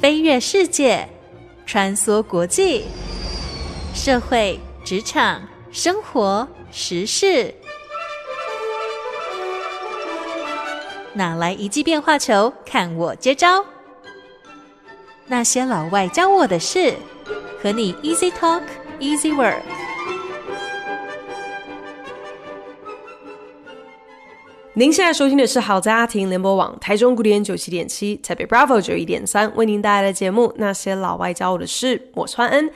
飞越世界，穿梭国际，社会、职场、生活、时事，哪来一记变化球？看我接招！那些老外教我的事，和你 easy talk，easy work。您现在收听的是好家庭联播网台中古典九七点七台北 Bravo 九一点三为您带来的节目。那些老外教我的事，我川恩。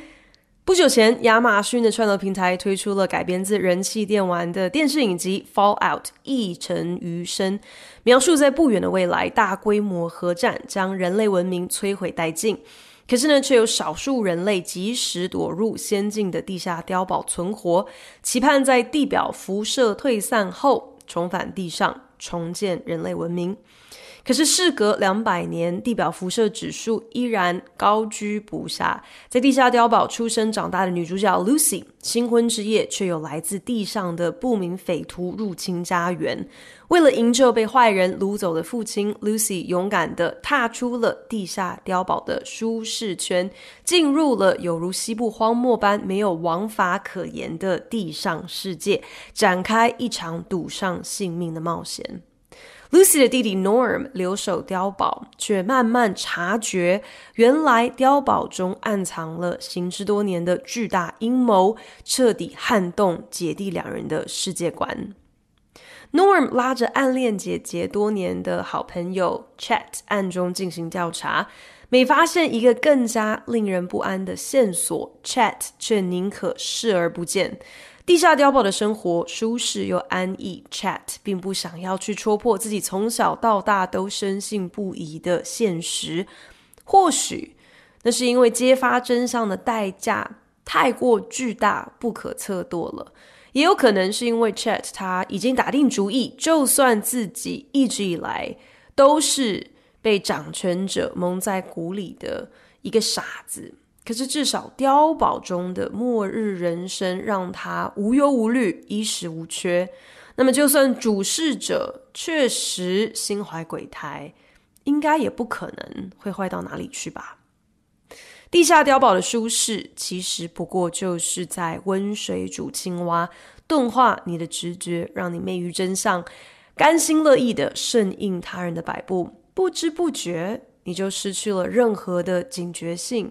不久前，亚马逊的串流平台推出了改编自人气电玩的电视影集《Fallout：一城余生》，描述在不远的未来，大规模核战将人类文明摧毁殆尽。可是呢，却有少数人类及时躲入先进的地下碉堡存活，期盼在地表辐射退散后。重返地上，重建人类文明。可是，事隔两百年，地表辐射指数依然高居不下。在地下碉堡出生长大的女主角 Lucy，新婚之夜却有来自地上的不明匪徒入侵家园。为了营救被坏人掳走的父亲，Lucy 勇敢的踏出了地下碉堡的舒适圈，进入了有如西部荒漠般没有王法可言的地上世界，展开一场赌上性命的冒险。Lucy 的弟弟 Norm 留守碉堡，却慢慢察觉，原来碉堡中暗藏了行之多年的巨大阴谋，彻底撼动姐弟两人的世界观。Norm 拉着暗恋姐姐多年的好朋友 Chat 暗中进行调查，每发现一个更加令人不安的线索，Chat 却宁可视而不见。地下碉堡的生活舒适又安逸，Chat 并不想要去戳破自己从小到大都深信不疑的现实。或许那是因为揭发真相的代价太过巨大、不可测度了，也有可能是因为 Chat 他已经打定主意，就算自己一直以来都是被掌权者蒙在鼓里的一个傻子。可是，至少碉堡中的末日人生让他无忧无虑，衣食无缺。那么，就算主事者确实心怀鬼胎，应该也不可能会坏到哪里去吧？地下碉堡的舒适，其实不过就是在温水煮青蛙，钝化你的直觉，让你昧于真相，甘心乐意的顺应他人的摆布，不知不觉你就失去了任何的警觉性。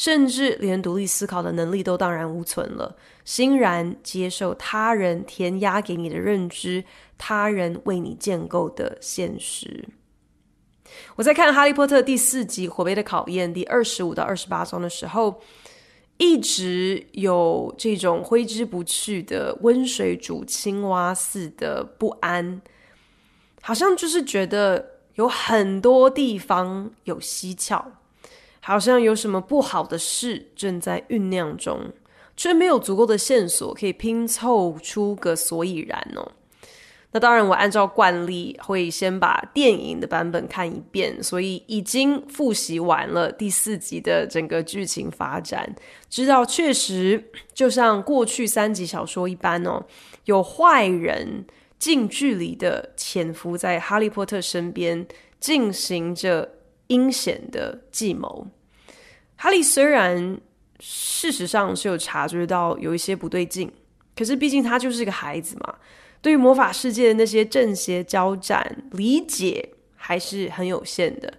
甚至连独立思考的能力都荡然无存了，欣然接受他人填压给你的认知，他人为你建构的现实。我在看《哈利波特》第四集《火杯的考验》第二十五到二十八章的时候，一直有这种挥之不去的温水煮青蛙似的不安，好像就是觉得有很多地方有蹊跷。好像有什么不好的事正在酝酿中，却没有足够的线索可以拼凑出个所以然哦。那当然，我按照惯例会先把电影的版本看一遍，所以已经复习完了第四集的整个剧情发展，知道确实就像过去三集小说一般哦，有坏人近距离的潜伏在哈利波特身边进行着。阴险的计谋，哈利虽然事实上是有察觉到有一些不对劲，可是毕竟他就是个孩子嘛，对于魔法世界的那些正邪交战理解还是很有限的，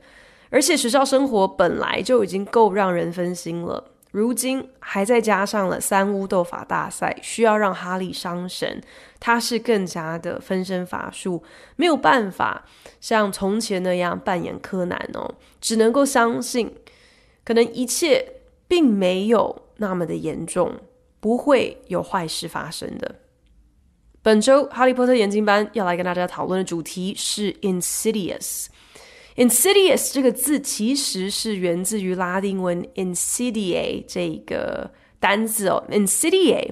而且学校生活本来就已经够让人分心了。如今还再加上了三巫斗法大赛，需要让哈利伤神，他是更加的分身乏术，没有办法像从前那样扮演柯南哦，只能够相信，可能一切并没有那么的严重，不会有坏事发生的。本周《哈利波特》眼镜班要来跟大家讨论的主题是《Insidious》。"insidious" 这个字其实是源自于拉丁文 "insidia" 这个单字哦。"insidia"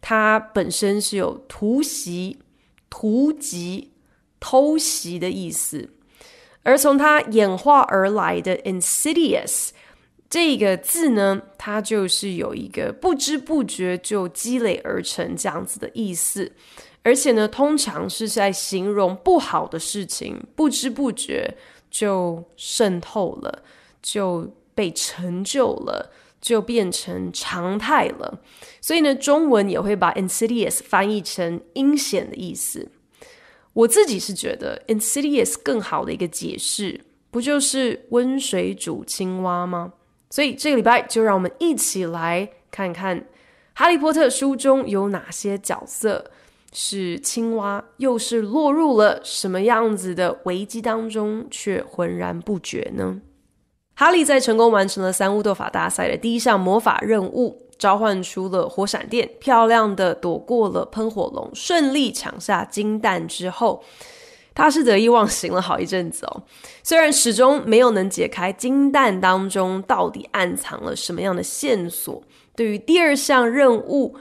它本身是有突袭、突袭、偷袭的意思，而从它演化而来的 "insidious" 这个字呢，它就是有一个不知不觉就积累而成这样子的意思，而且呢，通常是在形容不好的事情，不知不觉。就渗透了，就被成就了，就变成常态了。所以呢，中文也会把 insidious 翻译成阴险的意思。我自己是觉得 insidious 更好的一个解释，不就是温水煮青蛙吗？所以这个礼拜就让我们一起来看看《哈利波特》书中有哪些角色。是青蛙，又是落入了什么样子的危机当中，却浑然不觉呢？哈利在成功完成了三巫斗法大赛的第一项魔法任务，召唤出了火闪电，漂亮的躲过了喷火龙，顺利抢下金蛋之后，他是得意忘形了好一阵子哦。虽然始终没有能解开金蛋当中到底暗藏了什么样的线索，对于第二项任务。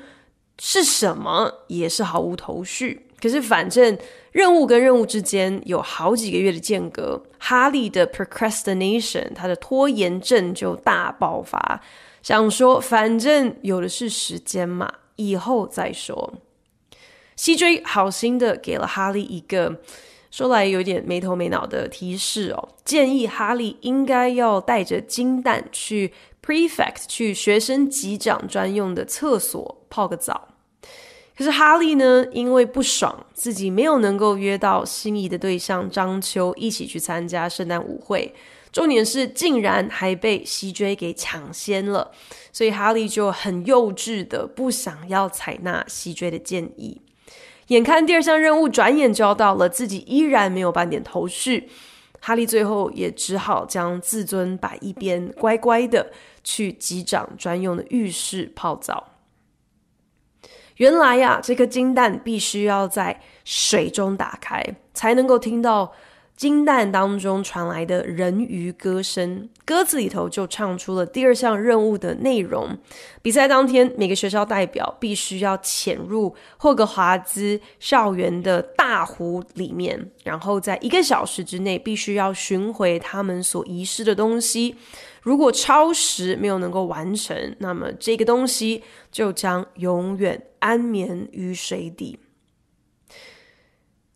是什么也是毫无头绪，可是反正任务跟任务之间有好几个月的间隔，哈利的 procrastination 他的拖延症就大爆发，想说反正有的是时间嘛，以后再说。CJ 好心的给了哈利一个，说来有点没头没脑的提示哦，建议哈利应该要带着金蛋去。prefect 去学生级长专用的厕所泡个澡，可是哈利呢，因为不爽自己没有能够约到心仪的对象张秋一起去参加圣诞舞会，重点是竟然还被西追给抢先了，所以哈利就很幼稚的不想要采纳西追的建议。眼看第二项任务转眼就要到了，自己依然没有半点头绪，哈利最后也只好将自尊摆一边，乖乖的。去机长专用的浴室泡澡。原来呀，这颗金蛋必须要在水中打开，才能够听到。金蛋当中传来的人鱼歌声，歌词里头就唱出了第二项任务的内容。比赛当天，每个学校代表必须要潜入霍格华兹校园的大湖里面，然后在一个小时之内必须要寻回他们所遗失的东西。如果超时没有能够完成，那么这个东西就将永远安眠于水底。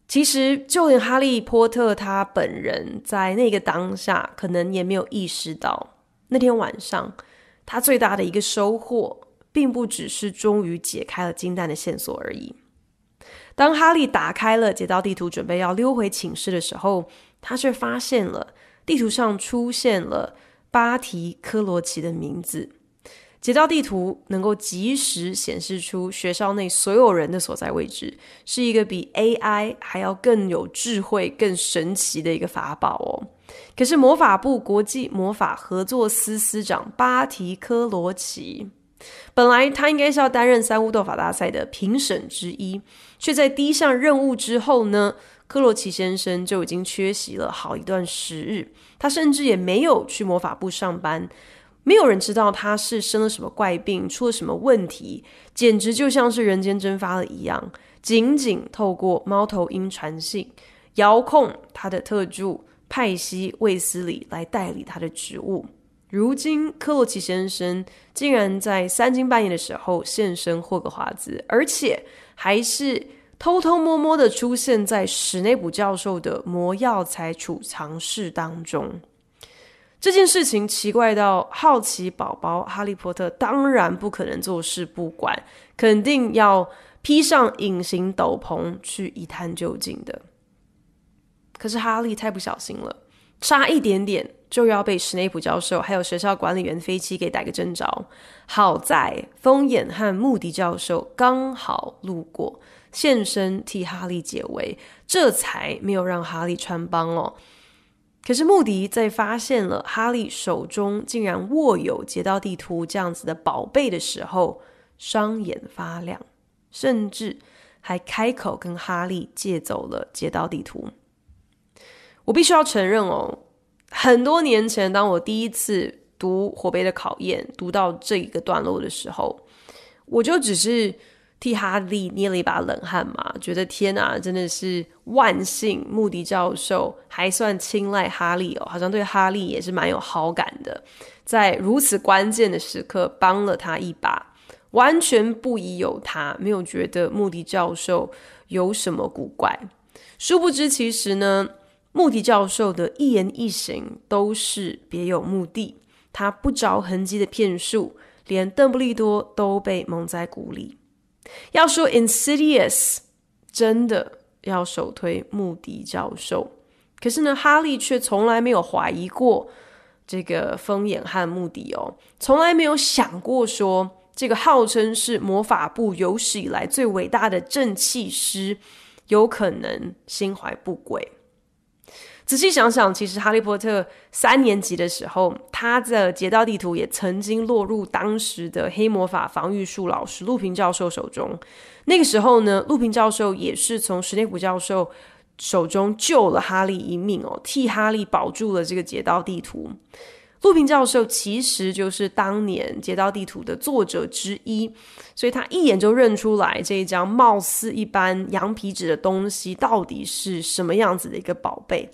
其实，就连哈利波特他本人在那个当下，可能也没有意识到，那天晚上他最大的一个收获，并不只是终于解开了金蛋的线索而已。当哈利打开了解道地图，准备要溜回寝室的时候，他却发现了地图上出现了巴提科罗奇的名字。截道地图能够及时显示出学校内所有人的所在位置，是一个比 AI 还要更有智慧、更神奇的一个法宝哦。可是，魔法部国际魔法合作司司长巴提·科罗奇，本来他应该是要担任三巫斗法大赛的评审之一，却在第一项任务之后呢，科罗奇先生就已经缺席了好一段时日，他甚至也没有去魔法部上班。没有人知道他是生了什么怪病，出了什么问题，简直就像是人间蒸发了一样。仅仅透过猫头鹰传信，遥控他的特助派西·卫斯理来代理他的职务。如今，克洛奇先生竟然在三更半夜的时候现身霍格华兹，而且还是偷偷摸摸的出现在史内普教授的魔药材储藏室当中。这件事情奇怪到好奇宝宝哈利波特当然不可能坐视不管，肯定要披上隐形斗篷去一探究竟的。可是哈利太不小心了，差一点点就要被史内普教授还有学校管理员飞机给逮个正着。好在风眼和穆迪教授刚好路过，现身替哈利解围，这才没有让哈利穿帮哦。可是穆迪在发现了哈利手中竟然握有捷道地图这样子的宝贝的时候，双眼发亮，甚至还开口跟哈利借走了捷道地图。我必须要承认哦，很多年前当我第一次读《火杯的考验》，读到这一个段落的时候，我就只是。替哈利捏了一把冷汗嘛，觉得天啊，真的是万幸，穆迪教授还算青睐哈利哦，好像对哈利也是蛮有好感的，在如此关键的时刻帮了他一把，完全不疑有他，没有觉得穆迪教授有什么古怪。殊不知，其实呢，穆迪教授的一言一行都是别有目的，他不着痕迹的骗术，连邓布利多都被蒙在鼓里。要说《i n s i d i o u s 真的要首推穆迪教授。可是呢，哈利却从来没有怀疑过这个风眼和穆迪哦，从来没有想过说这个号称是魔法部有史以来最伟大的正气师，有可能心怀不轨。仔细想想，其实《哈利波特》三年级的时候，他的捷道地图也曾经落入当时的黑魔法防御术老师陆平教授手中。那个时候呢，陆平教授也是从史内普教授手中救了哈利一命哦，替哈利保住了这个捷道地图。陆平教授其实就是当年截道地图的作者之一，所以他一眼就认出来这一张貌似一般羊皮纸的东西到底是什么样子的一个宝贝。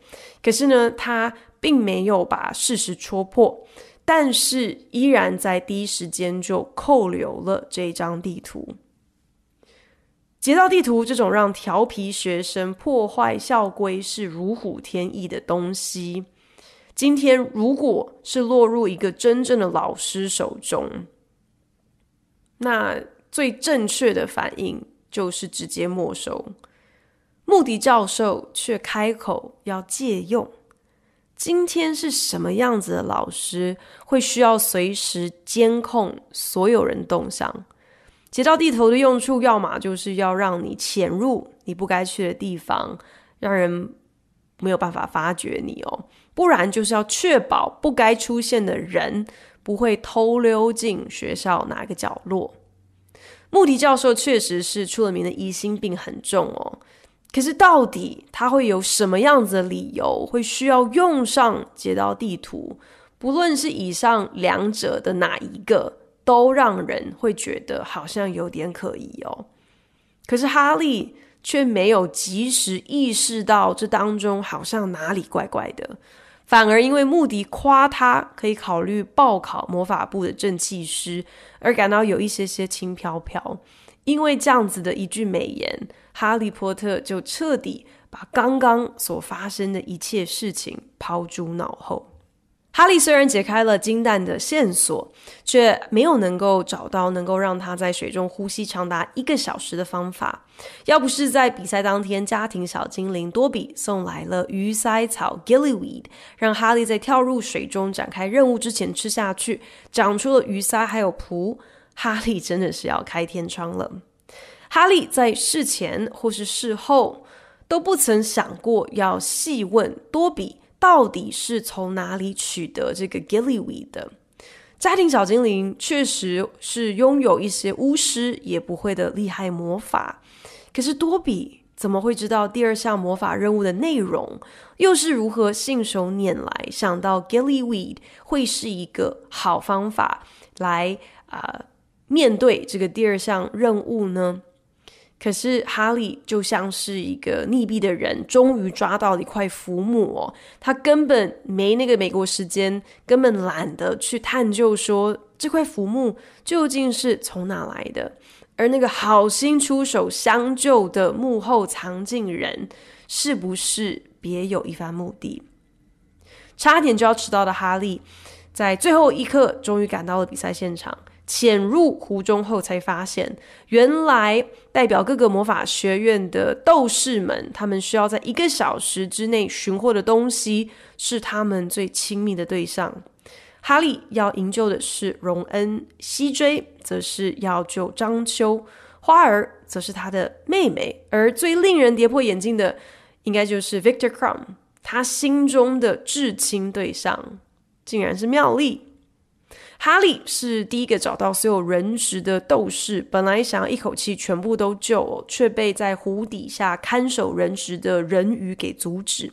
可是呢，他并没有把事实戳破，但是依然在第一时间就扣留了这张地图。截道地图这种让调皮学生破坏校规是如虎添翼的东西。今天如果是落入一个真正的老师手中，那最正确的反应就是直接没收。穆迪教授却开口要借用。今天是什么样子的老师会需要随时监控所有人动向？截到地图的用处，要么就是要让你潜入你不该去的地方，让人没有办法发觉你哦。不然就是要确保不该出现的人不会偷溜进学校哪个角落。穆迪教授确实是出了名的疑心病很重哦。可是到底他会有什么样子的理由，会需要用上街道地图？不论是以上两者的哪一个，都让人会觉得好像有点可疑哦。可是哈利却没有及时意识到这当中好像哪里怪怪的。反而因为穆迪夸他可以考虑报考魔法部的正气师，而感到有一些些轻飘飘。因为这样子的一句美言，哈利波特就彻底把刚刚所发生的一切事情抛诸脑后。哈利虽然解开了金蛋的线索，却没有能够找到能够让他在水中呼吸长达一个小时的方法。要不是在比赛当天，家庭小精灵多比送来了鱼鳃草 Gillyweed，让哈利在跳入水中展开任务之前吃下去，长出了鱼鳃还有蹼，哈利真的是要开天窗了。哈利在事前或是事后都不曾想过要细问多比。到底是从哪里取得这个 Gillyweed 的？家庭小精灵确实是拥有一些巫师也不会的厉害魔法，可是多比怎么会知道第二项魔法任务的内容？又是如何信手拈来想到 Gillyweed 会是一个好方法来啊面对这个第二项任务呢？可是哈利就像是一个溺毙的人，终于抓到了一块浮木。哦，他根本没那个美国时间，根本懒得去探究说这块浮木究竟是从哪来的，而那个好心出手相救的幕后藏镜人是不是别有一番目的？差点就要迟到的哈利，在最后一刻终于赶到了比赛现场。潜入湖中后，才发现原来代表各个魔法学院的斗士们，他们需要在一个小时之内寻获的东西是他们最亲密的对象。哈利要营救的是荣恩，西追则是要救张秋，花儿则是他的妹妹。而最令人跌破眼镜的，应该就是 Victor c r u m b 他心中的至亲对象，竟然是妙丽。哈利是第一个找到所有人质的斗士，本来想要一口气全部都救，却被在湖底下看守人质的人鱼给阻止。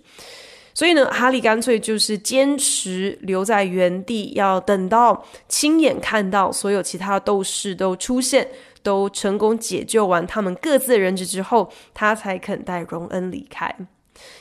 所以呢，哈利干脆就是坚持留在原地，要等到亲眼看到所有其他斗士都出现，都成功解救完他们各自的人质之后，他才肯带荣恩离开。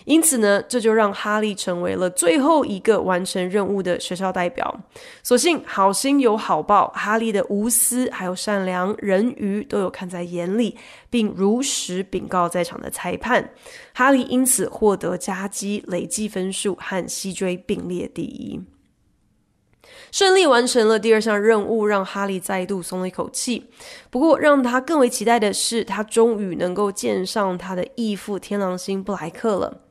因此呢，这就让哈利成为了最后一个完成任务的学校代表。所幸好心有好报，哈利的无私还有善良，人鱼都有看在眼里，并如实禀告在场的裁判。哈利因此获得加积累计分数和西追并列第一。顺利完成了第二项任务，让哈利再度松了一口气。不过，让他更为期待的是，他终于能够见上他的义父天狼星布莱克了。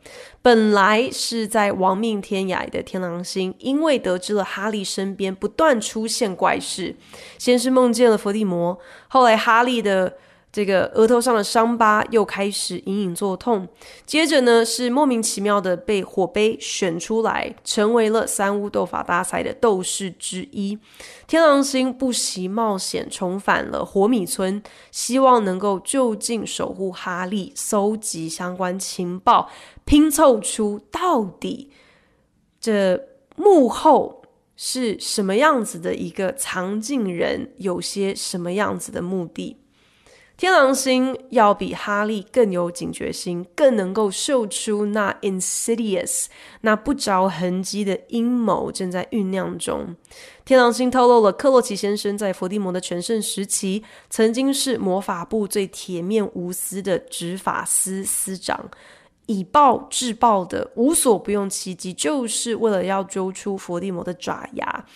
本来是在亡命天涯的天狼星，因为得知了哈利身边不断出现怪事，先是梦见了伏地魔，后来哈利的。这个额头上的伤疤又开始隐隐作痛，接着呢是莫名其妙的被火杯选出来，成为了三巫斗法大赛的斗士之一。天狼星不惜冒险重返了火米村，希望能够就近守护哈利，搜集相关情报，拼凑出到底这幕后是什么样子的一个藏镜人，有些什么样子的目的。天狼星要比哈利更有警觉心，更能够嗅出那 insidious 那不着痕迹的阴谋正在酝酿中。天狼星透露了克洛奇先生在伏地魔的全盛时期，曾经是魔法部最铁面无私的执法司司长，以暴制暴的无所不用其极，就是为了要揪出伏地魔的爪牙。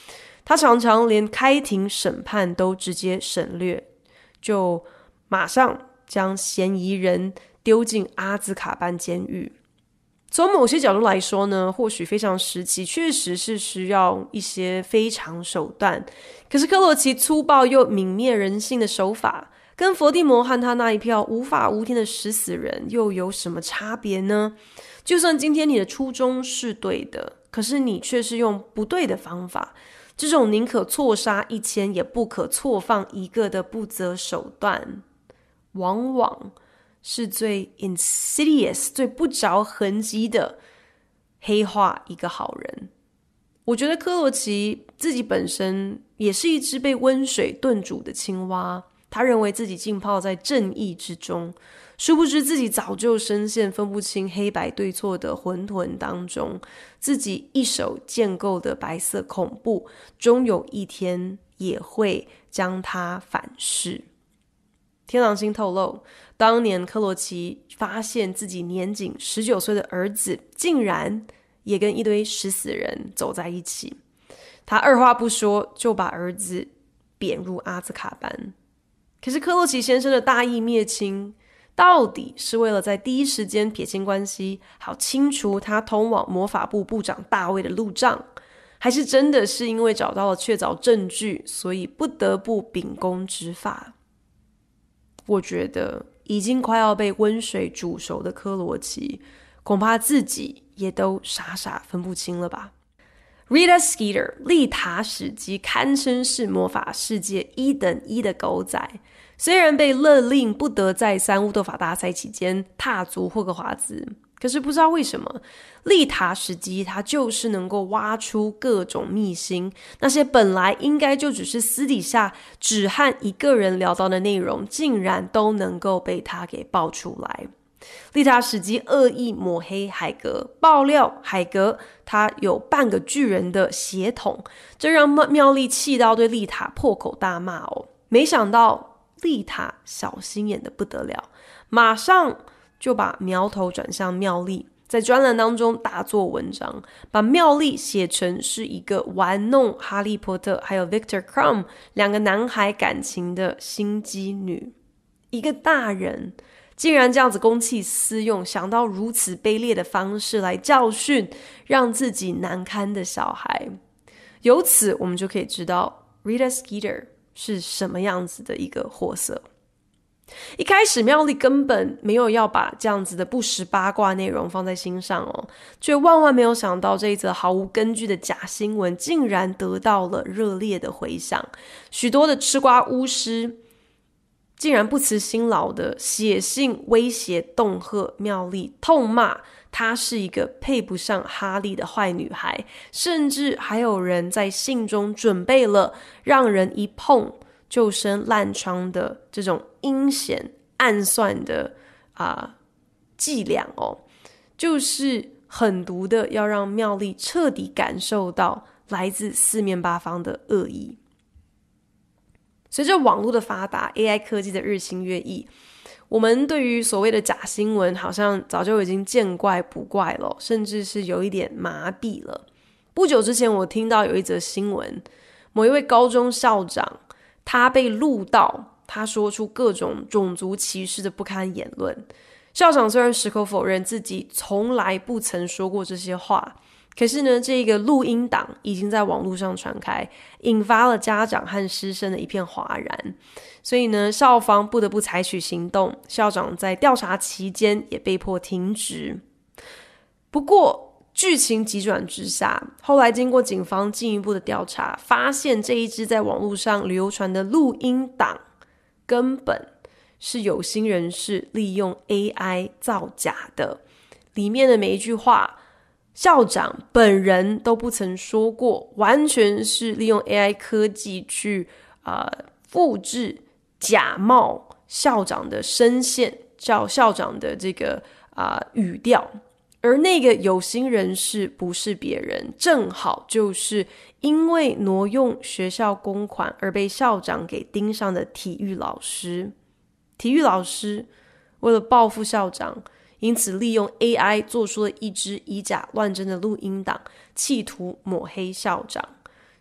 他常常连开庭审判都直接省略，就。马上将嫌疑人丢进阿兹卡班监狱。从某些角度来说呢，或许非常时期确实是需要一些非常手段。可是克洛奇粗暴又泯灭人性的手法，跟佛地魔和他那一票无法无天的食死人又有什么差别呢？就算今天你的初衷是对的，可是你却是用不对的方法。这种宁可错杀一千，也不可错放一个的不择手段。往往是最 insidious、最不着痕迹的黑化一个好人。我觉得科洛奇自己本身也是一只被温水炖煮的青蛙，他认为自己浸泡在正义之中，殊不知自己早就深陷分不清黑白对错的混沌当中。自己一手建构的白色恐怖，终有一天也会将它反噬。天狼星透露，当年克洛奇发现自己年仅十九岁的儿子竟然也跟一堆食死人走在一起，他二话不说就把儿子贬入阿兹卡班。可是克洛奇先生的大义灭亲，到底是为了在第一时间撇清关系，好清除他通往魔法部部长大卫的路障，还是真的是因为找到了确凿证据，所以不得不秉公执法？我觉得已经快要被温水煮熟的科罗奇，恐怕自己也都傻傻分不清了吧。Rita Skeeter，丽塔·史及堪称是魔法世界一等一的狗仔。虽然被勒令不得在三巫斗法大赛期间踏足霍格华兹，可是不知道为什么。利塔史基，他就是能够挖出各种秘辛，那些本来应该就只是私底下只和一个人聊到的内容，竟然都能够被他给爆出来。利塔史基恶意抹黑海格，爆料海格他有半个巨人的血统，这让妙妙丽气到对利塔破口大骂哦。没想到利塔小心眼的不得了，马上就把苗头转向妙丽。在专栏当中大做文章，把妙丽写成是一个玩弄哈利波特还有 Victor c r u m 两个男孩感情的心机女，一个大人竟然这样子公器私用，想到如此卑劣的方式来教训让自己难堪的小孩，由此我们就可以知道 Rita Skeeter 是什么样子的一个货色。一开始，妙丽根本没有要把这样子的不实八卦内容放在心上哦，却万万没有想到这一则毫无根据的假新闻竟然得到了热烈的回响。许多的吃瓜巫师竟然不辞辛劳的写信威胁、恫吓妙丽，痛骂她是一个配不上哈利的坏女孩，甚至还有人在信中准备了让人一碰。救生烂疮的这种阴险暗算的啊伎俩哦，就是狠毒的，要让妙丽彻底感受到来自四面八方的恶意。随着网络的发达，AI 科技的日新月异，我们对于所谓的假新闻，好像早就已经见怪不怪了，甚至是有一点麻痹了。不久之前，我听到有一则新闻，某一位高中校长。他被录到，他说出各种种族歧视的不堪言论。校长虽然矢口否认自己从来不曾说过这些话，可是呢，这个录音档已经在网络上传开，引发了家长和师生的一片哗然。所以呢，校方不得不采取行动。校长在调查期间也被迫停职。不过，剧情急转直下，后来经过警方进一步的调查，发现这一支在网络上流传的录音档，根本是有心人士利用 AI 造假的，里面的每一句话，校长本人都不曾说过，完全是利用 AI 科技去啊复制假冒校长的声线，叫校长的这个啊语调。而那个有心人士不是别人，正好就是因为挪用学校公款而被校长给盯上的体育老师。体育老师为了报复校长，因此利用 AI 做出了一支以假乱真的录音档，企图抹黑校长。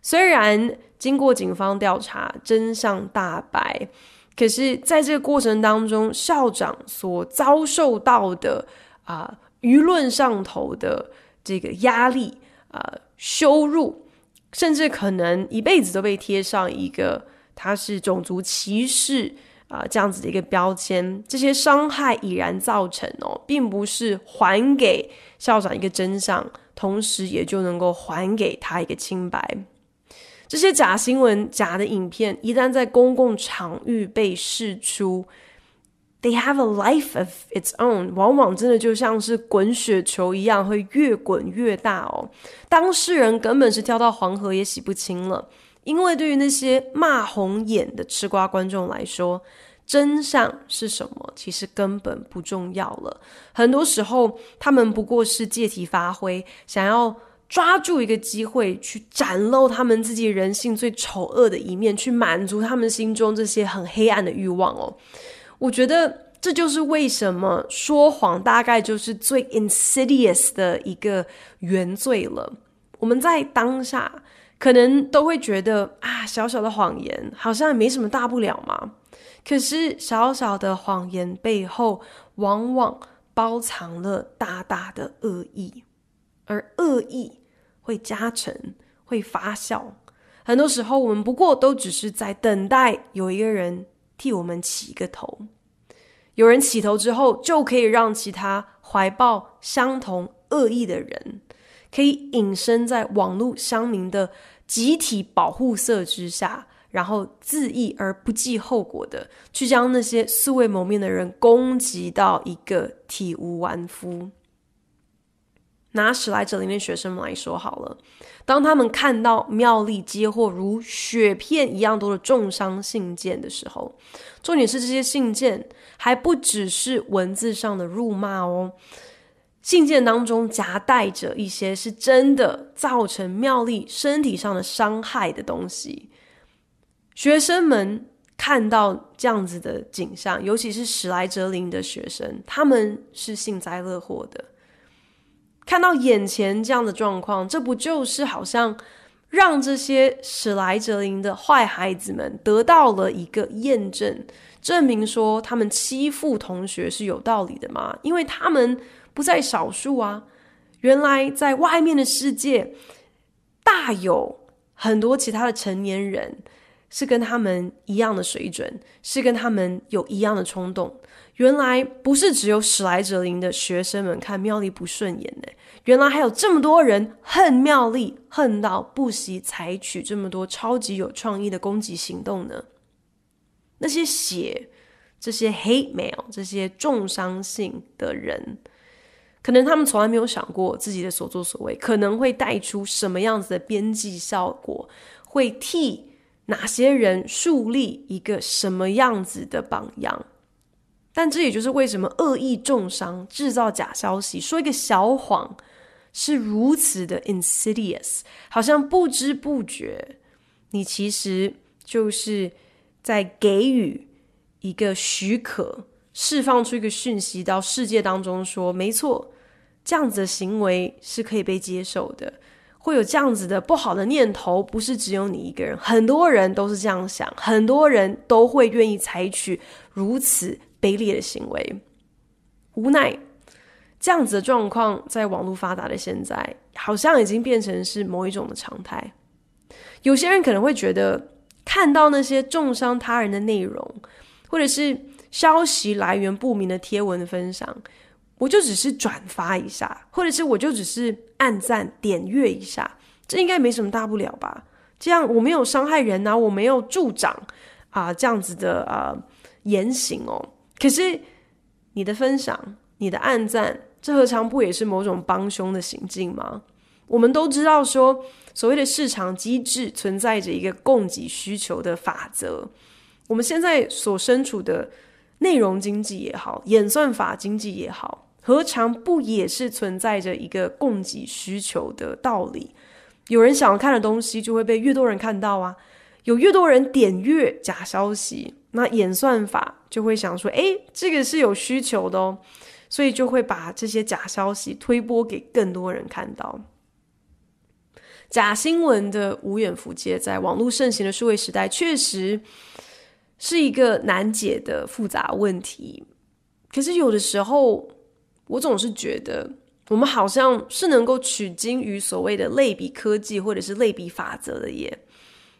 虽然经过警方调查，真相大白，可是在这个过程当中，校长所遭受到的啊。舆论上头的这个压力啊，羞辱，甚至可能一辈子都被贴上一个他是种族歧视啊这样子的一个标签，这些伤害已然造成哦，并不是还给校长一个真相，同时也就能够还给他一个清白。这些假新闻、假的影片一旦在公共场域被释出。They have a life of its own，往往真的就像是滚雪球一样，会越滚越大哦。当事人根本是跳到黄河也洗不清了，因为对于那些骂红眼的吃瓜观众来说，真相是什么其实根本不重要了。很多时候，他们不过是借题发挥，想要抓住一个机会去展露他们自己人性最丑恶的一面，去满足他们心中这些很黑暗的欲望哦。我觉得这就是为什么说谎大概就是最 insidious 的一个原罪了。我们在当下可能都会觉得啊，小小的谎言好像也没什么大不了嘛。可是小小的谎言背后往往包藏了大大的恶意，而恶意会加成，会发酵。很多时候，我们不过都只是在等待有一个人。替我们起一个头，有人起头之后，就可以让其他怀抱相同恶意的人，可以隐身在网络乡民的集体保护色之下，然后恣意而不计后果的去将那些素未谋面的人攻击到一个体无完肤。拿史莱哲林的学生们来说好了，当他们看到妙丽接获如雪片一样多的重伤信件的时候，重点是这些信件还不只是文字上的辱骂哦，信件当中夹带着一些是真的造成妙丽身体上的伤害的东西。学生们看到这样子的景象，尤其是史莱哲林的学生，他们是幸灾乐祸的。看到眼前这样的状况，这不就是好像让这些史莱哲林的坏孩子们得到了一个验证，证明说他们欺负同学是有道理的吗？因为他们不在少数啊。原来在外面的世界，大有很多其他的成年人是跟他们一样的水准，是跟他们有一样的冲动。原来不是只有史莱哲林的学生们看妙丽不顺眼呢，原来还有这么多人恨妙丽，恨到不惜采取这么多超级有创意的攻击行动呢。那些写这些 hate mail、这些重伤性的人，可能他们从来没有想过自己的所作所为可能会带出什么样子的边际效果，会替哪些人树立一个什么样子的榜样。但这也就是为什么恶意重伤、制造假消息、说一个小谎，是如此的 insidious，好像不知不觉，你其实就是在给予一个许可，释放出一个讯息到世界当中，说：没错，这样子的行为是可以被接受的。会有这样子的不好的念头，不是只有你一个人，很多人都是这样想，很多人都会愿意采取如此。卑劣的行为，无奈，这样子的状况，在网络发达的现在，好像已经变成是某一种的常态。有些人可能会觉得，看到那些重伤他人的内容，或者是消息来源不明的贴文的分享，我就只是转发一下，或者是我就只是按赞、点阅一下，这应该没什么大不了吧？这样我没有伤害人啊，我没有助长啊这样子的呃言行哦。可是，你的分享、你的暗赞，这何尝不也是某种帮凶的行径吗？我们都知道，说所谓的市场机制存在着一个供给需求的法则。我们现在所身处的内容经济也好，演算法经济也好，何尝不也是存在着一个供给需求的道理？有人想要看的东西，就会被越多人看到啊！有越多人点阅假消息。那演算法就会想说，哎，这个是有需求的哦，所以就会把这些假消息推播给更多人看到。假新闻的无远弗届，在网络盛行的数位时代，确实是一个难解的复杂问题。可是有的时候，我总是觉得，我们好像是能够取经于所谓的类比科技或者是类比法则的耶。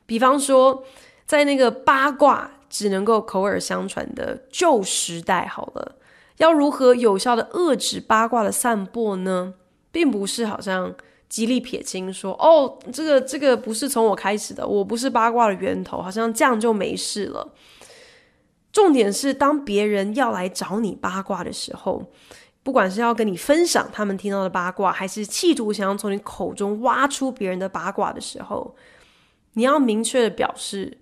比方说，在那个八卦。只能够口耳相传的旧时代，好了，要如何有效的遏制八卦的散播呢？并不是好像极力撇清说，哦，这个这个不是从我开始的，我不是八卦的源头，好像这样就没事了。重点是，当别人要来找你八卦的时候，不管是要跟你分享他们听到的八卦，还是企图想要从你口中挖出别人的八卦的时候，你要明确的表示。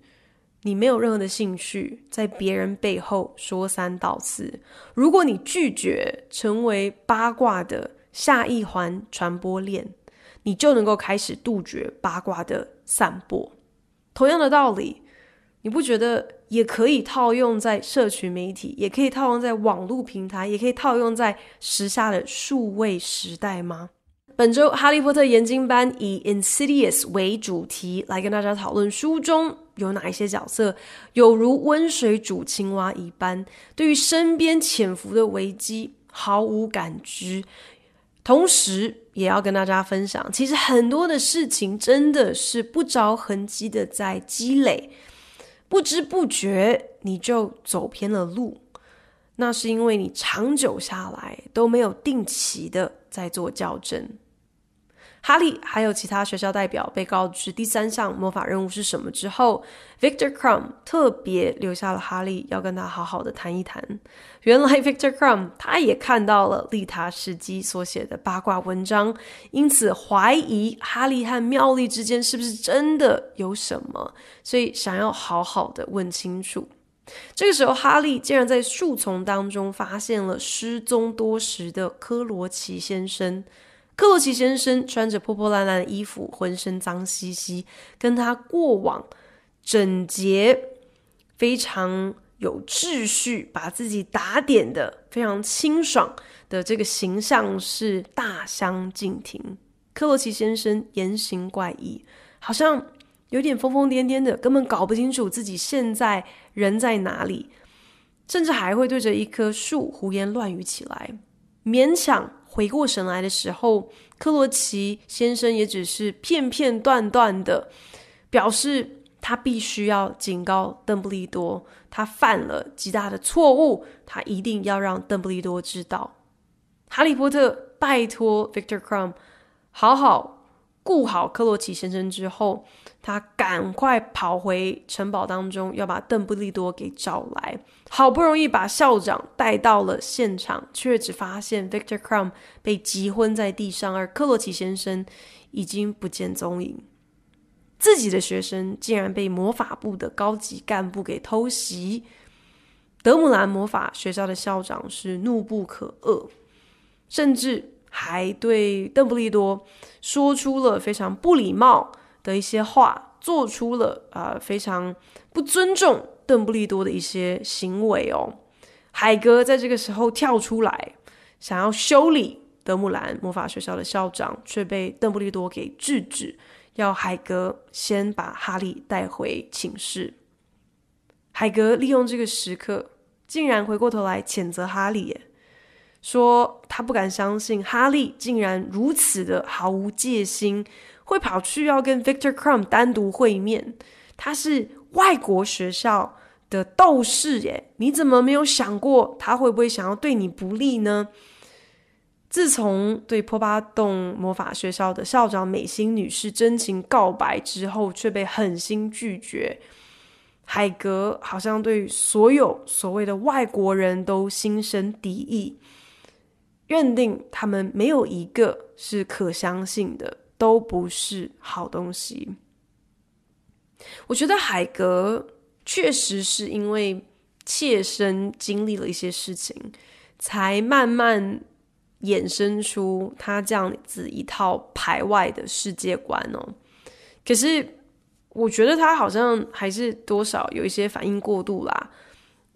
你没有任何的兴趣，在别人背后说三道四。如果你拒绝成为八卦的下一环传播链，你就能够开始杜绝八卦的散播。同样的道理，你不觉得也可以套用在社群媒体，也可以套用在网络平台，也可以套用在时下的数位时代吗？本周《哈利波特》研经班以《i n s i d i o u s 为主题来跟大家讨论书中。有哪一些角色，有如温水煮青蛙一般，对于身边潜伏的危机毫无感知。同时，也要跟大家分享，其实很多的事情真的是不着痕迹的在积累，不知不觉你就走偏了路。那是因为你长久下来都没有定期的在做较真。哈利还有其他学校代表被告知第三项魔法任务是什么之后，Victor c r u m b 特别留下了哈利，要跟他好好的谈一谈。原来 Victor c r u m b 他也看到了利塔史基所写的八卦文章，因此怀疑哈利和妙丽之间是不是真的有什么，所以想要好好的问清楚。这个时候，哈利竟然在树丛当中发现了失踪多时的科罗奇先生。克洛奇先生穿着破破烂烂的衣服，浑身脏兮兮，跟他过往整洁、非常有秩序、把自己打点的非常清爽的这个形象是大相径庭。克洛奇先生言行怪异，好像有点疯疯癫癫的，根本搞不清楚自己现在人在哪里，甚至还会对着一棵树胡言乱语起来，勉强。回过神来的时候，克罗奇先生也只是片片段段的表示，他必须要警告邓布利多，他犯了极大的错误，他一定要让邓布利多知道。哈利波特拜托 Victor c r u m 好好顾好克罗奇先生之后。他赶快跑回城堡当中，要把邓布利多给找来。好不容易把校长带到了现场，却只发现 Victor c r u m 被击昏在地上，而克洛奇先生已经不见踪影。自己的学生竟然被魔法部的高级干部给偷袭，德姆兰魔法学校的校长是怒不可遏，甚至还对邓布利多说出了非常不礼貌。的一些话，做出了啊非常不尊重邓布利多的一些行为哦。海格在这个时候跳出来，想要修理德穆兰魔法学校的校长，却被邓布利多给制止，要海格先把哈利带回寝室。海格利用这个时刻，竟然回过头来谴责哈利，说他不敢相信哈利竟然如此的毫无戒心。会跑去要跟 Victor c r u m 单独会面，他是外国学校的斗士耶，你怎么没有想过他会不会想要对你不利呢？自从对坡巴洞魔法学校的校长美心女士真情告白之后，却被狠心拒绝。海格好像对所有所谓的外国人都心生敌意，认定他们没有一个是可相信的。都不是好东西。我觉得海格确实是因为切身经历了一些事情，才慢慢衍生出他这样子一套排外的世界观哦。可是我觉得他好像还是多少有一些反应过度啦。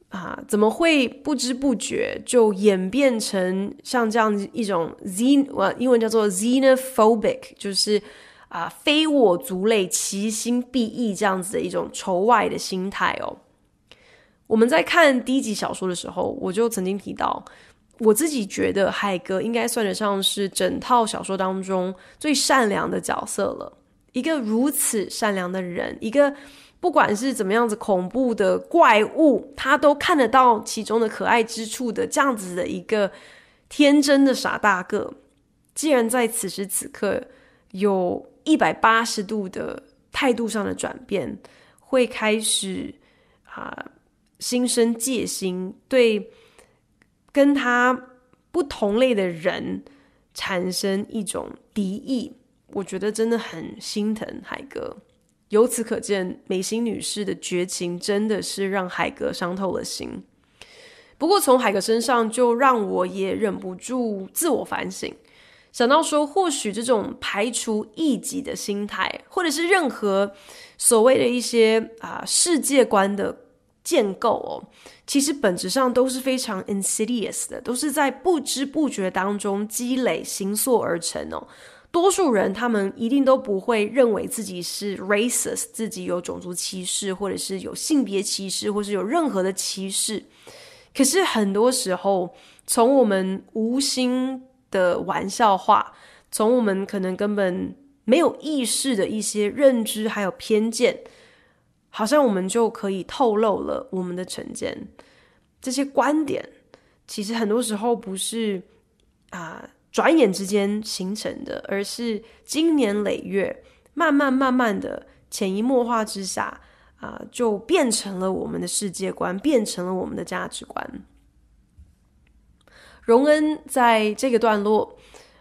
啊，怎么会不知不觉就演变成像这样一种 “ze” 我英文叫做 “xenophobic”，就是啊，非我族类，其心必异这样子的一种仇外的心态哦。我们在看低集小说的时候，我就曾经提到，我自己觉得海哥应该算得上是整套小说当中最善良的角色了。一个如此善良的人，一个。不管是怎么样子恐怖的怪物，他都看得到其中的可爱之处的这样子的一个天真的傻大个，竟然在此时此刻有一百八十度的态度上的转变，会开始啊心生戒心，对跟他不同类的人产生一种敌意，我觉得真的很心疼海哥。由此可见，美心女士的绝情真的是让海格伤透了心。不过，从海格身上，就让我也忍不住自我反省，想到说，或许这种排除异己的心态，或者是任何所谓的一些啊世界观的建构哦，其实本质上都是非常 insidious 的，都是在不知不觉当中积累形塑而成哦。多数人他们一定都不会认为自己是 racist，自己有种族歧视，或者是有性别歧视，或是有任何的歧视。可是很多时候，从我们无心的玩笑话，从我们可能根本没有意识的一些认知还有偏见，好像我们就可以透露了我们的成见。这些观点其实很多时候不是啊。转眼之间形成的，而是经年累月、慢慢慢慢的、潜移默化之下，啊，就变成了我们的世界观，变成了我们的价值观。荣恩在这个段落，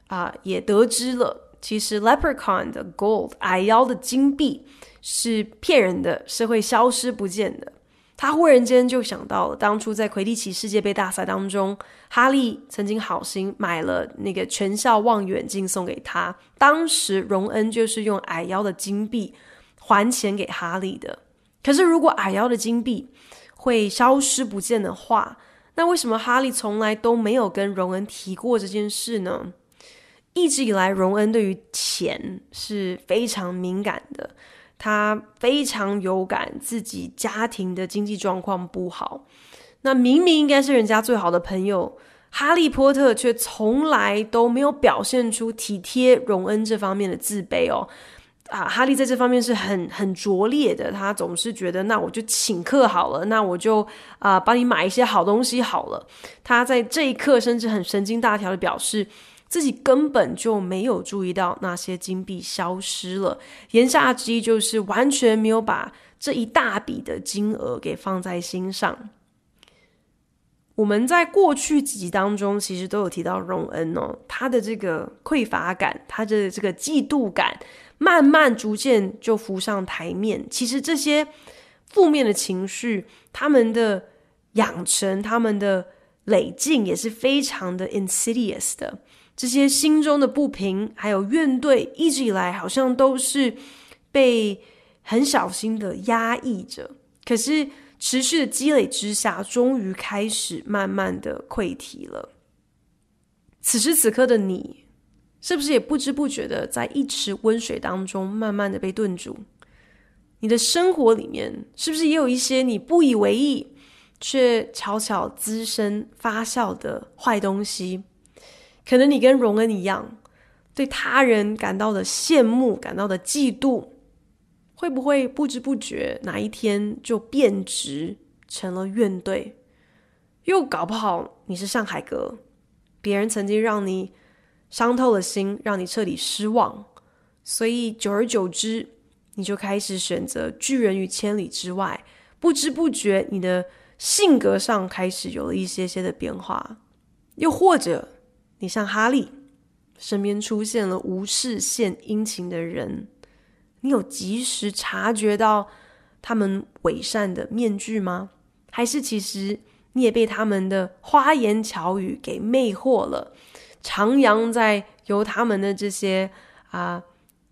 啊，也得知了，其实 Leprechaun 的 gold 矮腰的金币是骗人的，是会消失不见的。他忽然间就想到了当初在魁地奇世界杯大赛当中，哈利曾经好心买了那个全校望远镜送给他。当时，荣恩就是用矮腰的金币还钱给哈利的。可是，如果矮腰的金币会消失不见的话，那为什么哈利从来都没有跟荣恩提过这件事呢？一直以来，荣恩对于钱是非常敏感的。他非常有感，自己家庭的经济状况不好，那明明应该是人家最好的朋友哈利波特，却从来都没有表现出体贴荣恩这方面的自卑哦。啊，哈利在这方面是很很拙劣的，他总是觉得那我就请客好了，那我就啊帮你买一些好东西好了。他在这一刻甚至很神经大条的表示。自己根本就没有注意到那些金币消失了，言下之意就是完全没有把这一大笔的金额给放在心上。我们在过去几集当中，其实都有提到荣恩哦，他的这个匮乏感，他的这个嫉妒感，慢慢逐渐就浮上台面。其实这些负面的情绪，他们的养成，他们的累进，也是非常的 insidious 的。这些心中的不平，还有怨怼，一直以来好像都是被很小心的压抑着。可是持续的积累之下，终于开始慢慢的溃堤了。此时此刻的你，是不是也不知不觉的在一池温水当中，慢慢的被炖煮？你的生活里面，是不是也有一些你不以为意，却悄悄滋生发酵的坏东西？可能你跟荣恩一样，对他人感到的羡慕、感到的嫉妒，会不会不知不觉哪一天就变质成了怨怼？又搞不好你是上海哥，别人曾经让你伤透了心，让你彻底失望，所以久而久之，你就开始选择拒人于千里之外。不知不觉，你的性格上开始有了一些些的变化，又或者。你像哈利，身边出现了无事献殷勤的人，你有及时察觉到他们伪善的面具吗？还是其实你也被他们的花言巧语给魅惑了，徜徉在由他们的这些啊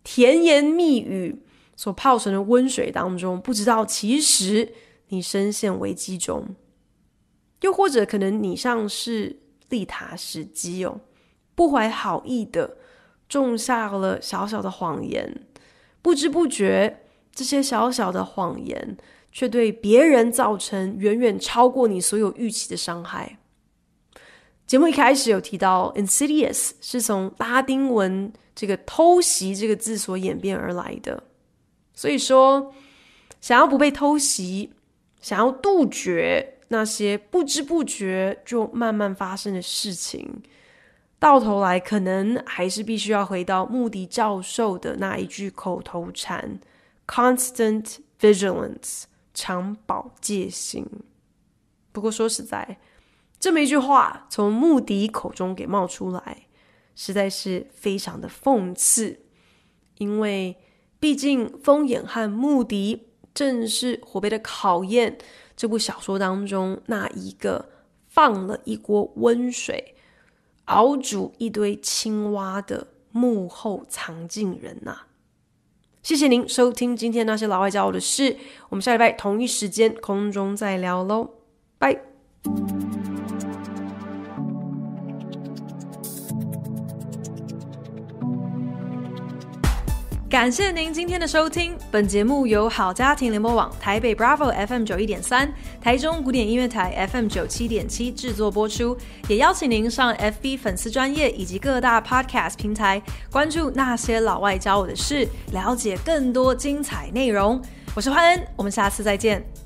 甜言蜜语所泡成的温水当中，不知道其实你深陷危机中？又或者可能你像是？利塔时机哦，不怀好意的种下了小小的谎言，不知不觉，这些小小的谎言却对别人造成远远超过你所有预期的伤害。节目一开始有提到 i n s i d i o u s 是从拉丁文这个“偷袭”这个字所演变而来的，所以说，想要不被偷袭，想要杜绝。那些不知不觉就慢慢发生的事情，到头来可能还是必须要回到穆迪教授的那一句口头禅：“constant vigilance，常保戒心。”不过说实在，这么一句话从穆迪口中给冒出来，实在是非常的讽刺，因为毕竟疯眼和穆迪正是火杯的考验。这部小说当中，那一个放了一锅温水，熬煮一堆青蛙的幕后藏镜人呐！谢谢您收听今天那些老外教我的事，我们下礼拜同一时间空中再聊喽，拜。感谢您今天的收听，本节目由好家庭联播网台北 Bravo FM 九一点三、台中古典音乐台 FM 九七点七制作播出，也邀请您上 FB 粉丝专业以及各大 Podcast 平台关注《那些老外教我的事》，了解更多精彩内容。我是欢恩，我们下次再见。